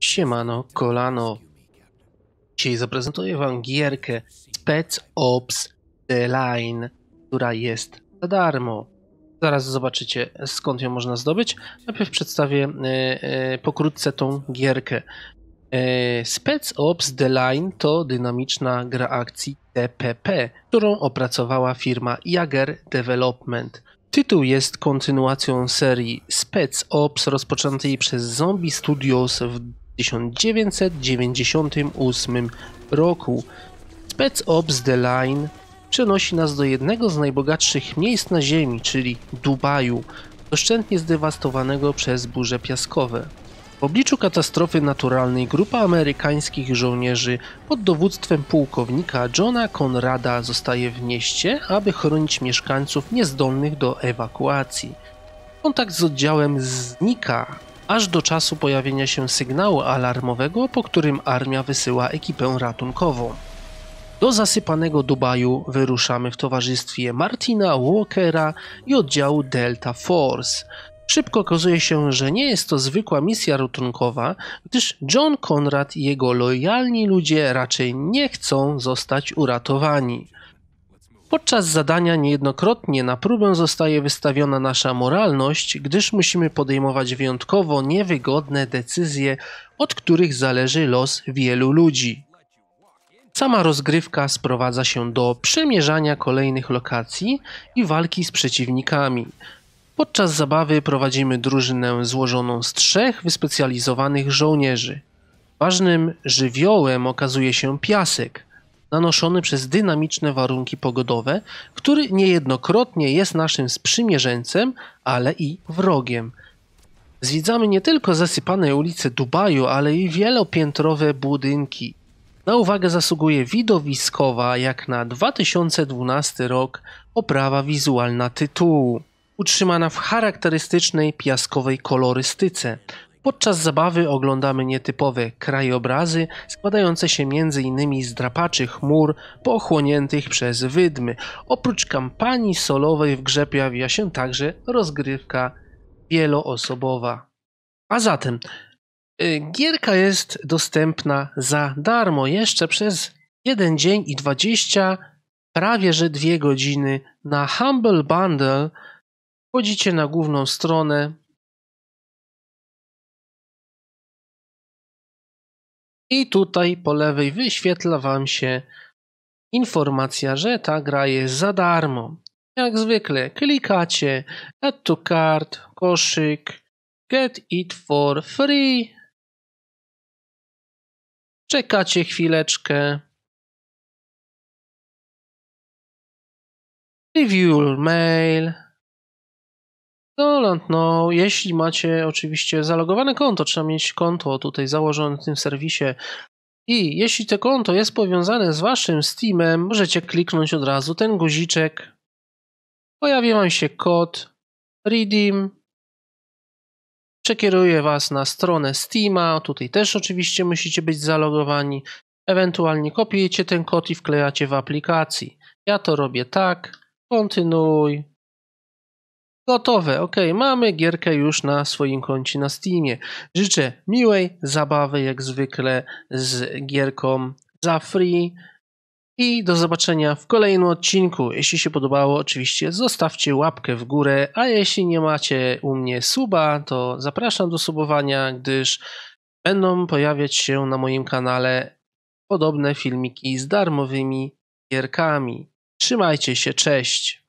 Siemano, kolano. Dzisiaj zaprezentuję wam gierkę Spec Ops The Line, która jest za darmo. Zaraz zobaczycie skąd ją można zdobyć. Najpierw przedstawię e, e, pokrótce tą gierkę. E, Spec Ops The Line to dynamiczna gra akcji TPP, którą opracowała firma Jager Development. Tytuł jest kontynuacją serii Spec Ops rozpoczętej przez Zombie Studios w 1998 roku. Spec Ops The Line przenosi nas do jednego z najbogatszych miejsc na Ziemi, czyli Dubaju, doszczętnie zdewastowanego przez burze piaskowe. W obliczu katastrofy naturalnej grupa amerykańskich żołnierzy pod dowództwem pułkownika Johna Conrada zostaje w mieście, aby chronić mieszkańców niezdolnych do ewakuacji. Kontakt z oddziałem znika, aż do czasu pojawienia się sygnału alarmowego, po którym armia wysyła ekipę ratunkową. Do zasypanego Dubaju wyruszamy w towarzystwie Martina Walkera i oddziału Delta Force. Szybko okazuje się, że nie jest to zwykła misja ratunkowa, gdyż John Conrad i jego lojalni ludzie raczej nie chcą zostać uratowani. Podczas zadania niejednokrotnie na próbę zostaje wystawiona nasza moralność, gdyż musimy podejmować wyjątkowo niewygodne decyzje, od których zależy los wielu ludzi. Sama rozgrywka sprowadza się do przemierzania kolejnych lokacji i walki z przeciwnikami. Podczas zabawy prowadzimy drużynę złożoną z trzech wyspecjalizowanych żołnierzy. Ważnym żywiołem okazuje się piasek, nanoszony przez dynamiczne warunki pogodowe, który niejednokrotnie jest naszym sprzymierzeńcem, ale i wrogiem. Zwiedzamy nie tylko zasypane ulice Dubaju, ale i wielopiętrowe budynki. Na uwagę zasługuje widowiskowa, jak na 2012 rok, oprawa wizualna tytułu utrzymana w charakterystycznej piaskowej kolorystyce, Podczas zabawy oglądamy nietypowe krajobrazy składające się m.in. z drapaczy chmur pochłoniętych przez wydmy. Oprócz kampanii solowej w grze pojawia się także rozgrywka wieloosobowa. A zatem y, gierka jest dostępna za darmo jeszcze przez jeden dzień i 20 prawie że dwie godziny na Humble Bundle. Wchodzicie na główną stronę, I tutaj po lewej wyświetla Wam się informacja, że ta gra jest za darmo. Jak zwykle klikacie Add to Cart, koszyk, Get it for free. Czekacie chwileczkę. Review mail. Dolant, no, no, no jeśli macie oczywiście zalogowane konto, trzeba mieć konto tutaj założone w tym serwisie i jeśli to konto jest powiązane z waszym Steamem, możecie kliknąć od razu ten guziczek. Pojawi wam się kod redeem. Przekieruje was na stronę Steama. Tutaj też oczywiście musicie być zalogowani. Ewentualnie kopiujecie ten kod i wklejacie w aplikacji. Ja to robię tak. Kontynuuj. Gotowe, ok, mamy gierkę już na swoim koncie na Steamie. Życzę miłej zabawy, jak zwykle, z gierką za free. I do zobaczenia w kolejnym odcinku. Jeśli się podobało, oczywiście zostawcie łapkę w górę, a jeśli nie macie u mnie suba, to zapraszam do subowania, gdyż będą pojawiać się na moim kanale podobne filmiki z darmowymi gierkami. Trzymajcie się, cześć!